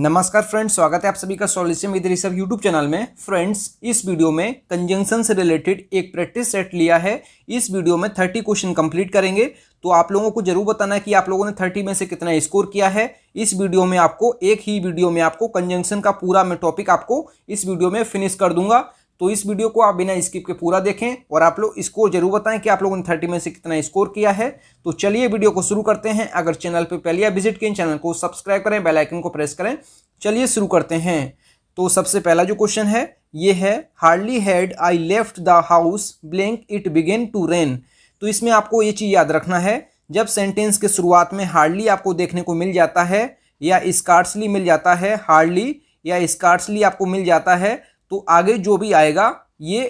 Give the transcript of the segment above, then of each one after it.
नमस्कार फ्रेंड्स स्वागत है आप सभी का solution with reserve YouTube channel में फ्रेंड्स इस वीडियो में कंजंक्शन से रिलेटेड एक प्रैक्टिस सेट लिया है इस वीडियो में थर्टी क्वेश्चन कंप्लीट करेंगे तो आप लोगों को जरूर बताना है कि आप लोगों ने थर्टी में से कितना स्कोर किया है इस वीडियो में आपको एक ही वीडियो में आपको कंजंक्शन का पूरा मैं टॉपिक आपको इस वीडियो में फिनिश कर दूंगा तो इस वीडियो को आप बिना स्किप के पूरा देखें और आप लोग स्कोर जरूर बताएं कि आप लोगों ने थर्टी में से कितना स्कोर किया है तो चलिए वीडियो को शुरू करते हैं अगर चैनल पर पहले विजिट किए चैनल को सब्सक्राइब करें बेलाइकन को प्रेस करें चलिए शुरू करते हैं तो सबसे पहला जो क्वेश्चन है ये है hardly had I left the house blank it began to rain तो इसमें आपको ये चीज़ याद रखना है जब सेंटेंस के शुरुआत में हार्डली आपको देखने को मिल जाता है या स्कार्सली मिल जाता है हार्डली या स्कार्सली आपको मिल जाता है तो आगे जो भी आएगा ये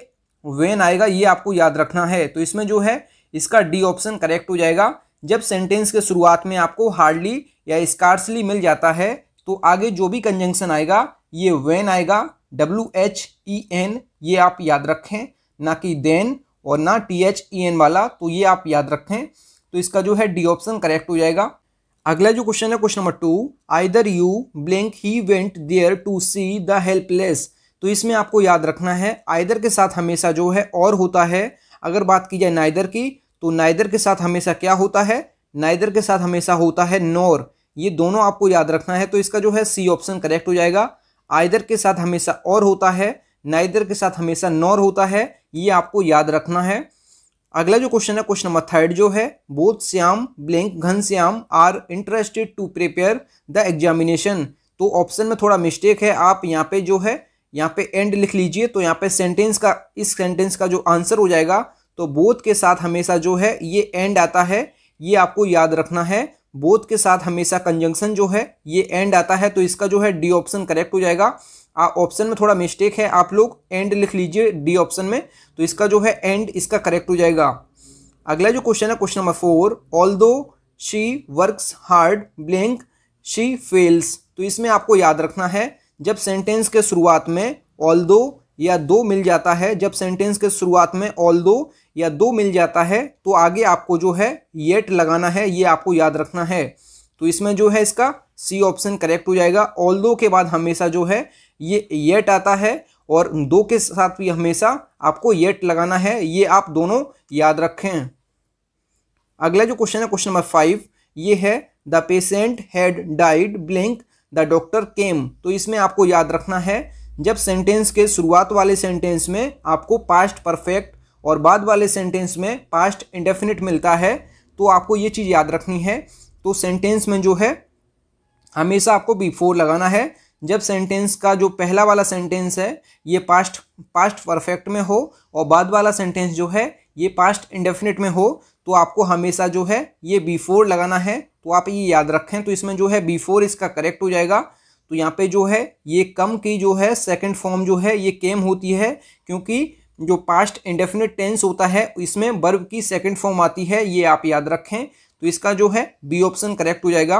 वेन आएगा ये आपको याद रखना है तो इसमें जो है इसका डी ऑप्शन करेक्ट हो जाएगा जब सेंटेंस के शुरुआत में आपको हार्डली या स्कार्सली मिल जाता है तो आगे जो भी कंजंक्शन आएगा ये वेन आएगा डब्ल्यू एच ई एन ये आप याद रखें ना कि देन और ना टी एच ई एन वाला तो ये आप याद रखें तो इसका जो है डी ऑप्शन करेक्ट हो जाएगा अगला जो क्वेश्चन है question number two either you blank he went there to see the helpless तो इसमें आपको याद रखना है आयदर के साथ हमेशा जो है और होता है अगर बात की जाए नाइदर की तो नाइदर के साथ हमेशा क्या होता है नाइदर के साथ हमेशा होता है नोर ये दोनों आपको याद रखना है तो इसका जो है सी ऑप्शन करेक्ट हो जाएगा आयदर के साथ हमेशा और होता है नाइदर के साथ हमेशा नोर होता है ये आपको याद रखना है अगला जो क्वेश्चन है क्वेश्चन नंबर थर्ड जो है both Shyam blank Ghanshyam are interested to prepare the examination तो ऑप्शन में थोड़ा मिस्टेक है आप यहाँ पे जो है यहाँ पे एंड लिख लीजिए तो यहाँ पे सेंटेंस का इस सेंटेंस का जो आंसर हो जाएगा तो बोध के साथ हमेशा जो है ये एंड आता है ये आपको याद रखना है बोध के साथ हमेशा कंजंक्शन जो है ये एंड आता है तो इसका जो है डी ऑप्शन करेक्ट हो जाएगा ऑप्शन में थोड़ा मिस्टेक है आप लोग एंड लिख लीजिए डी ऑप्शन में तो इसका जो है एंड इसका करेक्ट हो जाएगा अगला जो क्वेश्चन है question number four although she works hard blank she fails तो इसमें आपको याद रखना है जब सेंटेंस के शुरुआत में ऑल दो या दो मिल जाता है जब सेंटेंस के शुरुआत में ऑल दो या दो मिल जाता है तो आगे आपको जो है येट लगाना है ये आपको याद रखना है तो इसमें जो है इसका सी ऑप्शन करेक्ट हो जाएगा ऑल दो के बाद हमेशा जो है ये येट आता है और दो के साथ भी हमेशा आपको येट लगाना है ये आप दोनों याद रखें अगला जो क्वेश्चन है क्वेश्चन नंबर फाइव ये है the patient had died blank the doctor came तो इसमें आपको याद रखना है जब सेंटेंस के शुरुआत वाले सेंटेंस में आपको पास्ट परफेक्ट और बाद वाले सेंटेंस में पास्ट इंडेफिनिट मिलता है तो आपको ये चीज़ याद रखनी है तो सेंटेंस में जो है हमेशा आपको बिफोर लगाना है जब सेंटेंस का जो पहला वाला सेंटेंस है ये पास्ट पास्ट परफेक्ट में हो और बाद वाला सेंटेंस जो है ये पास्ट इंडेफिनिट में हो तो आपको हमेशा जो है ये बिफोर लगाना है तो आप ये याद रखें तो इसमें जो है बी फोर इसका करेक्ट हो जाएगा तो यहाँ पे जो है ये कम की जो है सेकंड फॉर्म जो है ये केम होती है क्योंकि जो पास्ट इंडेफिनिट टेंस होता है इसमें बर्ब की सेकंड फॉर्म आती है ये आप याद रखें तो इसका जो है बी ऑप्शन करेक्ट हो जाएगा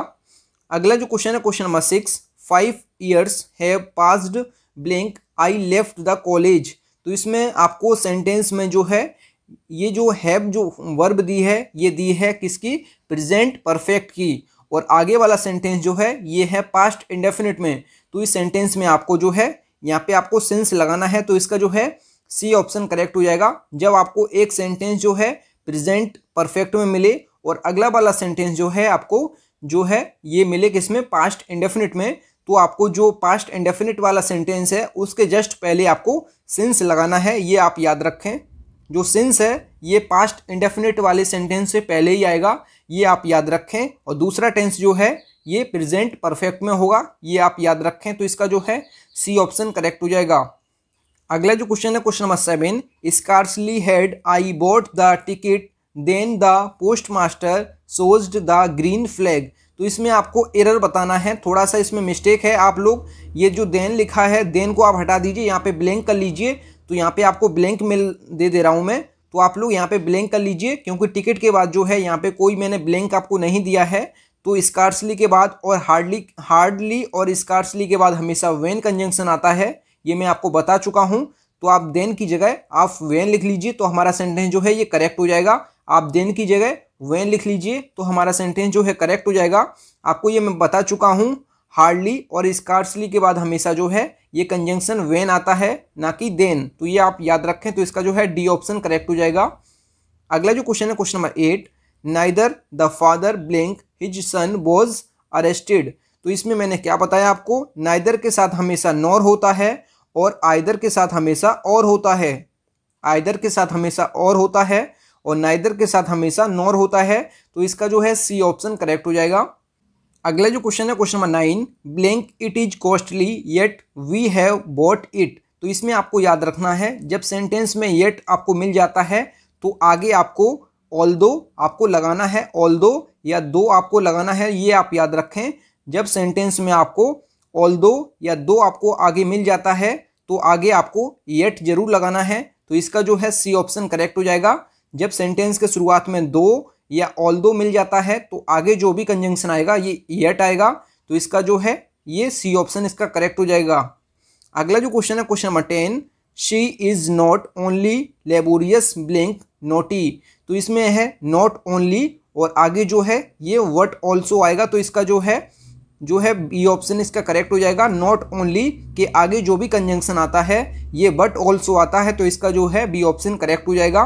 अगला जो क्वेश्चन है question number six five years have passed blank I left the college तो इसमें आपको सेंटेंस में जो है ये जो हैव जो वर्ब दी है ये दी है किसकी प्रेजेंट परफेक्ट की और आगे वाला सेंटेंस जो है ये है पास्ट इंडेफिनिट में तो इस सेंटेंस में आपको जो है यहाँ पे आपको सेंस लगाना है तो इसका जो है सी ऑप्शन करेक्ट हो जाएगा जब आपको एक सेंटेंस जो है प्रेजेंट परफेक्ट में मिले और अगला वाला सेंटेंस जो है आपको जो है ये मिले किसमें पास्ट इंडेफिनिट में तो आपको जो पास्ट इंडेफिनिट वाला सेंटेंस है उसके जस्ट पहले आपको सेंस लगाना है ये आप याद रखें जो सिंस है ये पास्ट इंडेफिनिट वाले सेंटेंस से पहले ही आएगा ये आप याद रखें और दूसरा टेंस जो है ये प्रेजेंट परफेक्ट में होगा ये आप याद रखें तो इसका जो है सी ऑप्शन करेक्ट हो जाएगा अगला जो क्वेश्चन है question number seven scarcely had I bought the ticket then the post master showed the green flag तो इसमें आपको एरर बताना है थोड़ा सा इसमें मिस्टेक है आप लोग ये जो देन लिखा है देन को आप हटा दीजिए यहाँ पे ब्लैंक कर लीजिए तो यहाँ पे आपको ब्लैंक मिल दे दे रहा हूँ मैं तो आप लोग यहाँ पे ब्लैंक कर लीजिए क्योंकि टिकट के बाद जो है यहाँ पे कोई मैंने ब्लैंक आपको नहीं दिया है तो स्कार्सली के बाद और हार्डली हार्डली और स्कार्सली के बाद हमेशा वेन कंजंक्शन आता है ये मैं आपको बता चुका हूँ तो आप देन की जगह आप वेन लिख लीजिए तो हमारा सेंटेंस जो है ये करेक्ट हो जाएगा आप देन की जगह वेन लिख लीजिए तो हमारा सेंटेंस जो है करेक्ट हो जाएगा आपको ये मैं बता चुका हूँ हार्डली और स्कार्सली के बाद हमेशा जो है ये कंजंक्शन वेन आता है ना कि देन तो ये आप याद रखें तो इसका जो है डी ऑप्शन करेक्ट हो जाएगा अगला जो क्वेश्चन है question number eight neither the father blink his son was arrested तो इसमें मैंने क्या बताया आपको नाइदर के साथ हमेशा नॉर होता है और आइदर के साथ हमेशा और होता है आइदर के साथ हमेशा और होता है और नाइदर के साथ हमेशा नॉर होता है तो इसका जो है सी ऑप्शन करेक्ट हो जाएगा अगला जो क्वेश्चन है question number nine blank it is costly yet we have bought it तो इसमें आपको याद रखना है जब सेंटेंस में येट आपको मिल जाता है तो आगे आपको ऑल दो आपको लगाना है ऑल दो या दो आपको लगाना है ये आप याद रखें जब सेंटेंस में आपको ऑल दो या दो आपको आगे मिल जाता है तो आगे आपको येट जरूर लगाना है तो इसका जो है सी ऑप्शन करेक्ट हो जाएगा जब सेंटेंस के शुरुआत में दो या ऑल दो मिल जाता है तो आगे जो भी कंजंक्शन आएगा ये येट आएगा तो इसका जो है ये सी ऑप्शन इसका करेक्ट हो जाएगा अगला जो क्वेश्चन है question number ten she is not only laborious blink naughty तो इसमें है नॉट ओनली और आगे जो है ये वट ऑल्सो आएगा तो इसका जो है जो है बी ऑप्शन इसका करेक्ट हो जाएगा नॉट ओनली के आगे जो भी कंजंक्शन आता है ये बट ऑल्सो आता है तो इसका जो है बी ऑप्शन करेक्ट हो जाएगा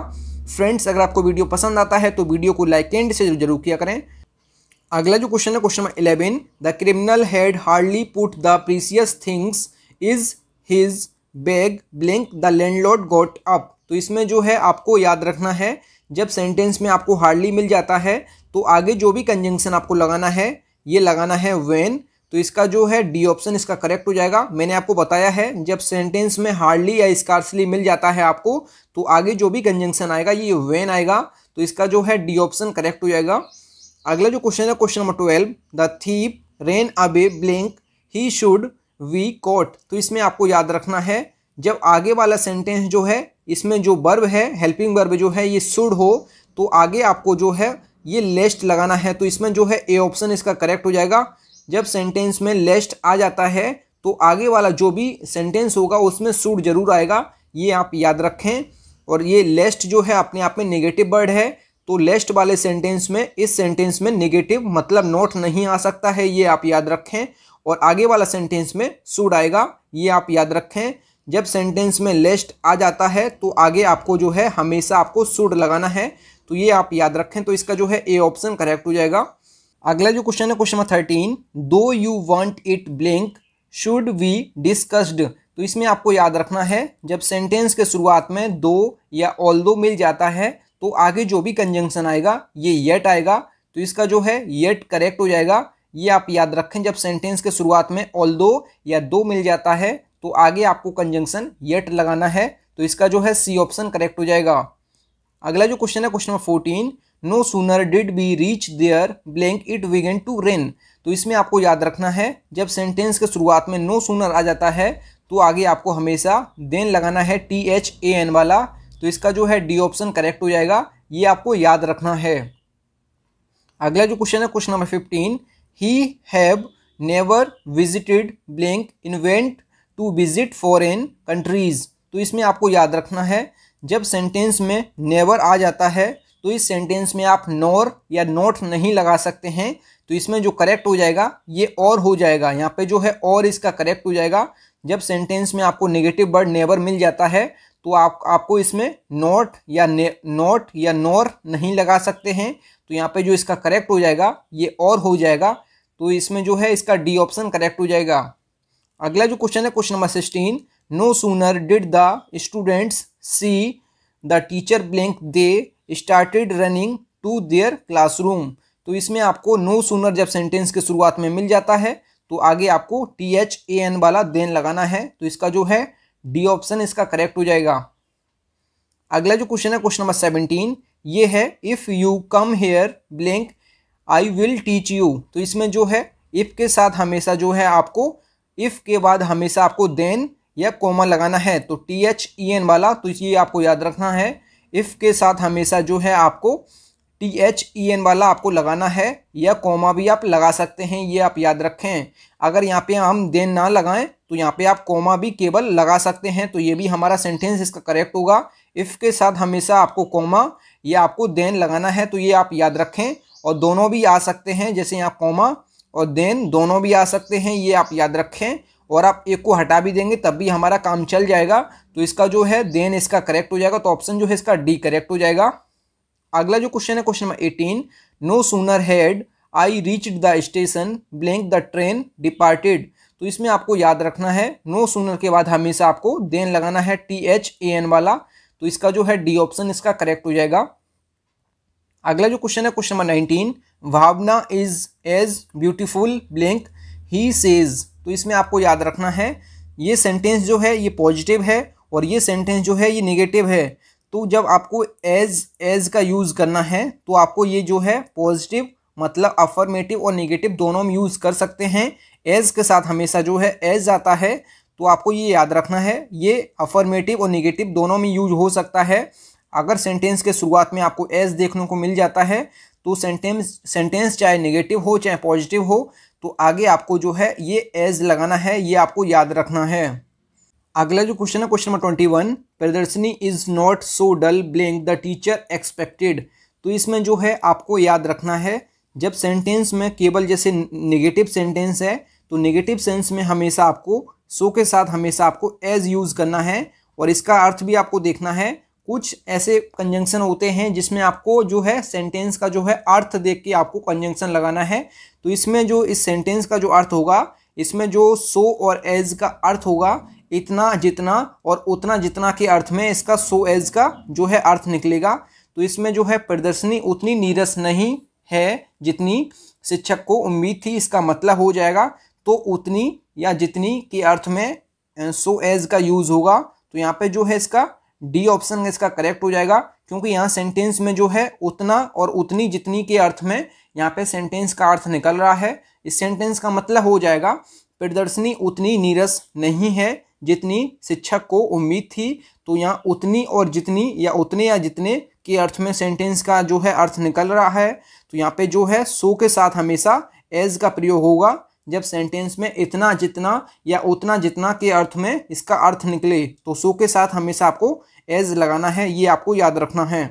फ्रेंड्स अगर आपको वीडियो पसंद आता है तो वीडियो को लाइक एंड से जरूर किया करें अगला जो क्वेश्चन है question number eleven the criminal had hardly put the precious things is his bag blank the landlord got up तो इसमें जो है आपको याद रखना है जब सेंटेंस में आपको हार्डली मिल जाता है तो आगे जो भी कंजंक्शन आपको लगाना है ये लगाना है वेन तो इसका जो है डी ऑप्शन इसका करेक्ट हो जाएगा मैंने आपको बताया है जब सेंटेंस में हार्डली या स्कार्सली मिल जाता है आपको तो आगे जो भी कंजंक्शन आएगा ये वेन आएगा तो इसका जो है डी ऑप्शन करेक्ट हो जाएगा अगला जो क्वेश्चन है question number twelve the thief ran away blank he should we caught तो इसमें आपको याद रखना है जब आगे वाला सेंटेंस जो है इसमें जो बर्ब है हेल्पिंग बर्ब जो है ये शुड हो तो आगे आपको जो है ये लेस्ट लगाना है तो इसमें जो है ए ऑप्शन इसका करेक्ट हो जाएगा जब सेंटेंस में लेस्ट आ जाता है तो आगे वाला जो भी सेंटेंस होगा उसमें सूट जरूर आएगा ये आप याद रखें और ये लेस्ट जो है अपने आप में नेगेटिव वर्ड है तो लेस्ट वाले सेंटेंस में इस सेंटेंस में नेगेटिव मतलब नोट नहीं आ सकता है ये आप याद रखें और आगे वाला सेंटेंस में सूड आएगा ये आप याद रखें जब सेंटेंस में लेस्ट आ जाता है तो आगे आपको जो है हमेशा आपको सूड लगाना है तो ये आप याद रखें तो इसका जो है ए ऑप्शन करेक्ट हो जाएगा अगला जो क्वेश्चन है question number thirteen do you want it blank should we discussed तो इसमें आपको याद रखना है जब सेंटेंस के शुरुआत में दो या ऑल दो मिल जाता है तो आगे जो भी कंजंक्शन आएगा ये येट आएगा तो इसका जो है येट करेक्ट हो जाएगा ये आप याद रखें जब सेंटेंस के शुरुआत में ऑल दो या दो मिल जाता है तो आगे आपको कंजंक्शन येट लगाना है तो इसका जो है सी ऑप्शन करेक्ट हो जाएगा अगला जो क्वेश्चन है question number fourteen no sooner did be reach there blank it began to rain तो इसमें आपको याद रखना है जब सेंटेंस के शुरुआत में नो सूनर आ जाता है तो आगे आपको हमेशा देन लगाना है टी एच ए एन वाला तो इसका जो है डी ऑप्शन करेक्ट हो जाएगा ये आपको याद रखना है अगला जो क्वेश्चन है question number fifteen he have never visited blank intend to visit foreign countries तो इसमें आपको याद रखना है जब सेंटेंस में नेवर आ जाता है तो इस सेंटेंस में आप नोर या नोट नहीं लगा सकते हैं तो इसमें जो करेक्ट हो जाएगा ये और हो जाएगा यहाँ पे जो है और इसका करेक्ट हो जाएगा जब सेंटेंस में आपको नेगेटिव वर्ड नेवर मिल जाता है तो आप आपको इसमें नोट या नोट या नोर नहीं लगा सकते हैं तो यहाँ पे जो इसका करेक्ट हो जाएगा ये और हो जाएगा तो इसमें जो है इसका डी ऑप्शन करेक्ट हो जाएगा अगला जो क्वेश्चन है question number sixteen no sooner did the students see the teacher blank they started running to their classroom तो इसमें आपको नो सुनर जब सेंटेंस के शुरुआत में मिल जाता है तो आगे आपको टी एच ए एन वाला देन लगाना है तो इसका जो है डी ऑप्शन इसका करेक्ट हो जाएगा अगला जो क्वेश्चन है क्वेश्चन नंबर सेवनटीन ये है if you come here blank I will teach you तो इसमें जो है इफ़ के साथ हमेशा जो है आपको इफ़ के बाद हमेशा आपको देन या कोमा लगाना है तो टी एच ई एन वाला तो ये आपको याद रखना है इफ़ के साथ हमेशा जो है आपको टी एच ई एन वाला आपको लगाना है या कोमा भी आप लगा सकते हैं ये आप याद रखें अगर यहाँ पे हम देन ना लगाएं तो यहाँ पे आप कोमा भी केवल लगा सकते हैं तो ये भी हमारा सेंटेंस इसका करेक्ट होगा इफ़ के साथ हमेशा आपको कोमा या आपको देन लगाना है तो ये आप याद रखें और दोनों भी आ सकते हैं जैसे यहाँ कोमा और देन दोनों भी आ सकते हैं ये आप याद रखें और आप एक को हटा भी देंगे तब भी हमारा काम चल जाएगा तो इसका जो है देन इसका करेक्ट हो जाएगा तो ऑप्शन जो है इसका डी करेक्ट हो जाएगा अगला जो क्वेश्चन है question number eighteen no sooner had I reach the station blank the train departed तो इसमें आपको याद रखना है नो सूनर के बाद हमेशा आपको देन लगाना है टी एच ए एन वाला तो इसका जो है डी ऑप्शन इसका करेक्ट हो जाएगा अगला जो क्वेश्चन है question number nineteen Bhavna is as beautiful blank he says तो इसमें आपको याद रखना है ये सेंटेंस जो है ये पॉजिटिव है और ये सेंटेंस जो है ये निगेटिव है तो जब आपको एज एज का यूज़ करना है तो आपको ये जो है पॉजिटिव मतलब अफर्मेटिव और निगेटिव दोनों में यूज़ कर सकते हैं एज के साथ हमेशा जो है एज आता है तो आपको ये याद रखना है ये अफर्मेटिव और निगेटिव दोनों में यूज हो सकता है अगर सेंटेंस के शुरुआत में आपको एज देखने को मिल जाता है तो सेंटेंस सेंटेंस चाहे नेगेटिव हो चाहे पॉजिटिव हो तो आगे आपको जो है ये एज लगाना है ये आपको याद रखना है अगला जो क्वेश्चन है क्वेश्चन नंबर ट्वेंटी वन प्रदर्शनी is not so dull blank the teacher expected तो इसमें जो है आपको याद रखना है जब सेंटेंस में केवल जैसे नेगेटिव सेंटेंस है तो नेगेटिव सेंस में हमेशा आपको सो के साथ हमेशा आपको एज यूज़ करना है और इसका अर्थ भी आपको देखना है कुछ ऐसे कंजंक्शन होते हैं जिसमें आपको जो है सेंटेंस का जो है अर्थ देख के आपको कंजंक्शन लगाना है तो इसमें जो इस सेंटेंस का जो अर्थ होगा इसमें जो सो और एज का अर्थ होगा इतना जितना और उतना जितना के अर्थ में इसका सो एज का जो है अर्थ निकलेगा तो इसमें जो है प्रदर्शनी उतनी नीरस नहीं है जितनी शिक्षक को उम्मीद थी इसका मतलब हो जाएगा तो उतनी या जितनी के अर्थ में सो एज का यूज़ होगा तो यहाँ पे जो है इसका डी ऑप्शन इसका करेक्ट हो जाएगा क्योंकि यहाँ सेंटेंस में जो है उतना और उतनी जितनी के अर्थ में यहाँ पे सेंटेंस का अर्थ निकल रहा है इस सेंटेंस का मतलब हो जाएगा प्रदर्शनी उतनी नीरस नहीं है जितनी शिक्षक को उम्मीद थी तो यहाँ उतनी और जितनी या उतने या जितने के अर्थ में सेंटेंस का जो है अर्थ निकल रहा है तो यहाँ पे जो है सो के साथ हमेशा एज का प्रयोग होगा जब सेंटेंस में इतना जितना या उतना जितना के अर्थ में इसका अर्थ निकले तो सो के साथ हमेशा आपको एज लगाना है ये आपको याद रखना है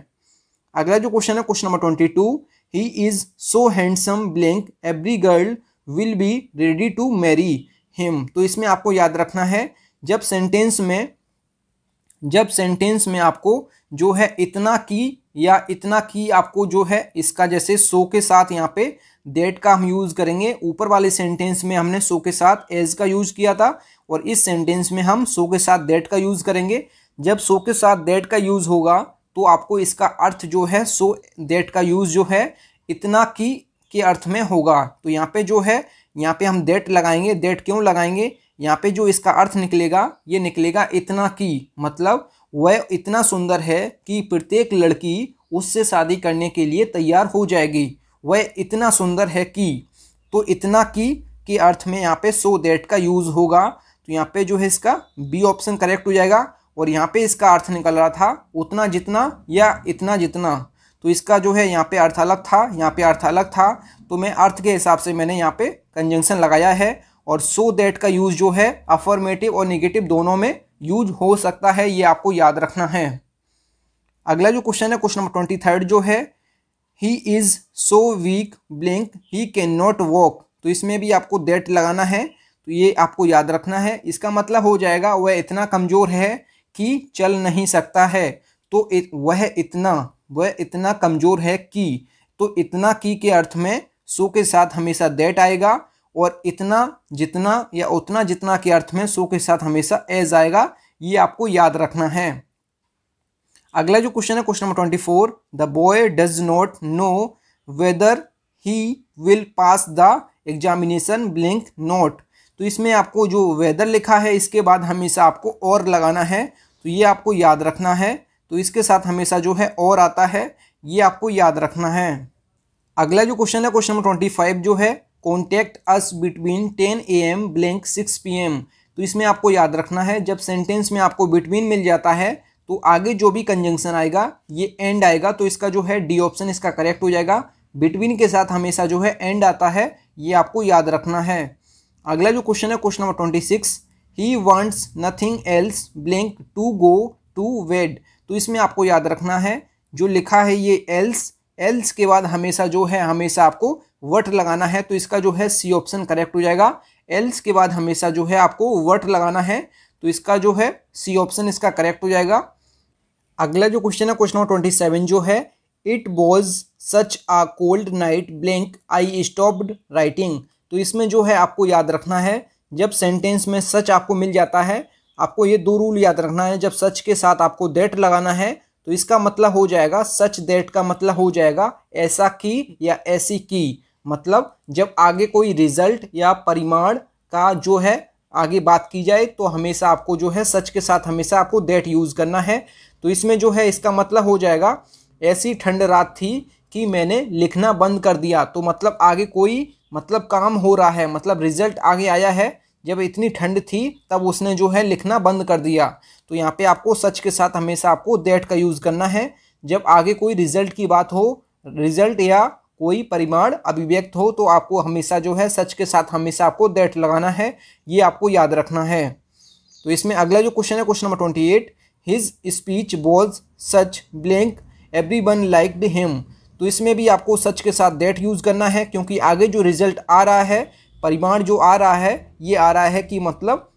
अगला जो क्वेश्चन है question number twenty two he is so handsome blank every girl will be ready to marry him तो इसमें आपको याद रखना है जब सेंटेंस में जब सेंटेंस में आपको जो है इतना की या इतना की आपको जो है इसका जैसे सो के साथ यहाँ पे डेट का हम यूज़ करेंगे ऊपर वाले सेंटेंस में हमने सो के साथ एज का यूज़ किया था और इस सेंटेंस में हम सो के साथ डेट का यूज़ करेंगे जब सो के साथ डेट का यूज़ होगा तो आपको इसका अर्थ जो है सो डेट का यूज़ जो है इतना की के अर्थ में होगा तो यहाँ पे जो है यहाँ पे हम डेट लगाएंगे डेट क्यों लगाएंगे यहाँ पे जो इसका अर्थ निकलेगा ये निकलेगा इतना कि मतलब वह इतना सुंदर है कि प्रत्येक लड़की उससे शादी करने के लिए तैयार हो जाएगी वह इतना सुंदर है कि तो इतना की के अर्थ में यहाँ पे सो देट का यूज़ होगा तो यहाँ पे जो है इसका बी ऑप्शन करेक्ट हो जाएगा और यहाँ पे इसका अर्थ निकल रहा था उतना जितना या इतना जितना तो इसका जो है यहाँ पे अर्थ अलग था यहाँ पे अर्थ अलग था तो मैं अर्थ के हिसाब से मैंने यहाँ पे कंजंक्शन लगाया है और सो so दैट का यूज जो है अफर्मेटिव और निगेटिव दोनों में यूज हो सकता है ये आपको याद रखना है अगला जो क्वेश्चन है क्वेश्चन नंबर ट्वेंटी थर्ड जो है he is so weak blank he can not walk तो इसमें भी आपको दैट लगाना है तो ये आपको याद रखना है इसका मतलब हो जाएगा वह इतना कमज़ोर है कि चल नहीं सकता है तो इत, वह इतना वह इतना कमज़ोर है कि तो इतना की के अर्थ में सो के साथ हमेशा दैट आएगा और इतना जितना या उतना जितना के अर्थ में सो के साथ हमेशा एज आएगा ये आपको याद रखना है अगला जो क्वेश्चन है question number twenty four the boy does not know whether he will pass the examination blank not तो इसमें आपको जो वेदर लिखा है इसके बाद हमेशा आपको और लगाना है तो ये आपको याद रखना है तो इसके साथ हमेशा जो है और आता है ये आपको याद रखना है अगला जो क्वेश्चन है क्वेश्चन नंबर ट्वेंटी फाइव जो है contact us between ten A M blank six P M तो इसमें आपको याद रखना है जब सेंटेंस में आपको बिटवीन मिल जाता है तो आगे जो भी कंजंक्शन आएगा ये एंड आएगा तो इसका जो है डी ऑप्शन इसका करेक्ट हो जाएगा बिटवीन के साथ हमेशा जो है एंड आता है ये आपको याद रखना है अगला जो क्वेश्चन है question number twenty six he wants nothing else blank to go to bed तो इसमें आपको याद रखना है जो लिखा है ये एल्स एल्स के बाद हमेशा जो है हमेशा आपको वट लगाना है तो इसका जो है सी ऑप्शन करेक्ट हो जाएगा एल्स के बाद हमेशा जो है आपको वट लगाना है तो इसका जो है सी ऑप्शन इसका करेक्ट हो जाएगा अगला जो क्वेश्चन है क्वेश्चन नंबर ट्वेंटी सेवन जो है it was such a cold night blank I stopped writing तो इसमें जो है आपको याद रखना है जब सेंटेंस में सच आपको मिल जाता है आपको ये दो रूल याद रखना है जब सच के साथ आपको देट लगाना है तो इसका मतलब हो जाएगा सच देट का मतलब हो जाएगा ऐसा की या ऐसी की मतलब जब आगे कोई रिजल्ट या परिमाण का जो है आगे बात की जाए तो हमेशा आपको जो है सच के साथ हमेशा आपको दैट यूज़ करना है तो इसमें जो है इसका मतलब हो जाएगा ऐसी ठंड रात थी कि मैंने लिखना बंद कर दिया तो मतलब आगे कोई मतलब काम हो रहा है मतलब रिजल्ट आगे आया है जब इतनी ठंड थी तब उसने जो है लिखना बंद कर दिया तो यहाँ पे आपको सच के साथ हमेशा आपको दैट का यूज़ करना है जब आगे कोई रिजल्ट की बात हो रिजल्ट या कोई परिमाण अभिव्यक्त हो तो आपको हमेशा जो है सच के साथ हमेशा आपको दैट लगाना है ये आपको याद रखना है तो इसमें अगला जो क्वेश्चन है question number twenty eight his speech was such blank every one liked him तो इसमें भी आपको सच के साथ दैट यूज़ करना है क्योंकि आगे जो रिजल्ट आ रहा है परिमाण जो आ रहा है ये आ रहा है कि मतलब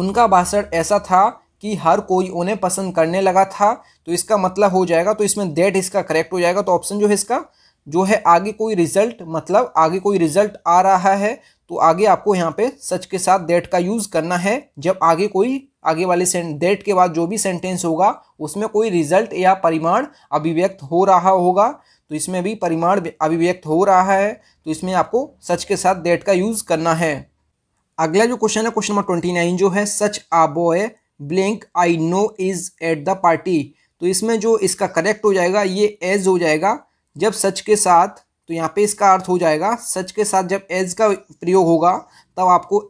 उनका भाषण ऐसा था कि हर कोई उन्हें पसंद करने लगा था तो इसका मतलब हो जाएगा तो इसमें दैट इसका करेक्ट हो जाएगा तो ऑप्शन जो है इसका जो है आगे कोई रिजल्ट मतलब आगे कोई रिजल्ट आ रहा है तो आगे आपको यहाँ पे सच के साथ डेट का यूज़ करना है जब आगे कोई आगे वाले डेट के बाद जो भी सेंटेंस होगा उसमें कोई रिजल्ट या परिमाण अभिव्यक्त हो रहा होगा तो इसमें भी परिमाण अभिव्यक्त हो रहा है तो इसमें आपको सच के साथ डेट का यूज़ करना है अगला जो क्वेश्चन है क्वेश्चन नंबर ट्वेंटी नाइन जो है such a boy blank I know is at the party तो इसमें जो इसका करेक्ट हो जाएगा ये एज हो जाएगा जब सच के साथ तो यहाँ पे इसका अर्थ हो जाएगा सच के साथ जब एज का प्रयोग होगा तब आपको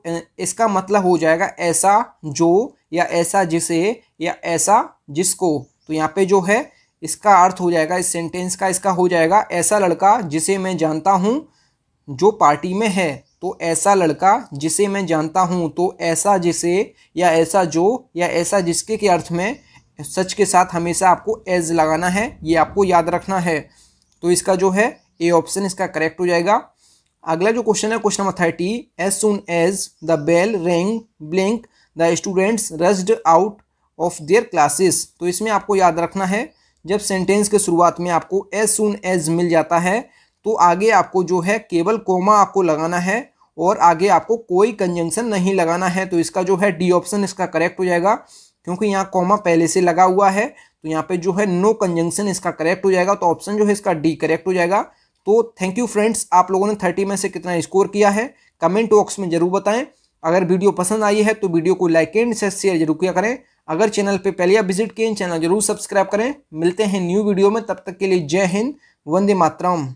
इसका मतलब हो जाएगा ऐसा जो या ऐसा जिसे या ऐसा जिसको तो यहाँ पे जो है इसका अर्थ हो जाएगा इस सेंटेंस का इसका हो जाएगा ऐसा लड़का जिसे मैं जानता हूँ जो पार्टी में है तो ऐसा लड़का जिसे मैं जानता हूँ तो ऐसा जिसे या ऐसा जो या ऐसा जिसके के अर्थ में सच के साथ हमेशा आपको एज लगाना है ये आपको याद रखना है तो इसका जो है ए ऑप्शन इसका करेक्ट हो जाएगा अगला जो क्वेश्चन है question number thirty as soon as the bell rang blank the students rushed out of their classes तो इसमें आपको याद रखना है जब सेंटेंस के शुरुआत में आपको एज सुन एज मिल जाता है तो आगे आपको जो है केवल कोमा आपको लगाना है और आगे आपको कोई कंजंक्शन नहीं लगाना है तो इसका जो है डी ऑप्शन इसका करेक्ट हो जाएगा क्योंकि यहाँ कोमा पहले से लगा हुआ है तो यहाँ पे जो है नो कंजंक्शन इसका करेक्ट हो जाएगा तो ऑप्शन जो है इसका डी करेक्ट हो जाएगा तो थैंक यू फ्रेंड्स आप लोगों ने थर्टी में से कितना स्कोर किया है कमेंट बॉक्स में जरूर बताएं अगर वीडियो पसंद आई है तो वीडियो को लाइक एंड से शेयर जरूर किया करें अगर चैनल पर पहले आप विजिट किए चैनल जरूर सब्सक्राइब करें मिलते हैं न्यू वीडियो में तब तक के लिए जय हिंद वंदे मातरम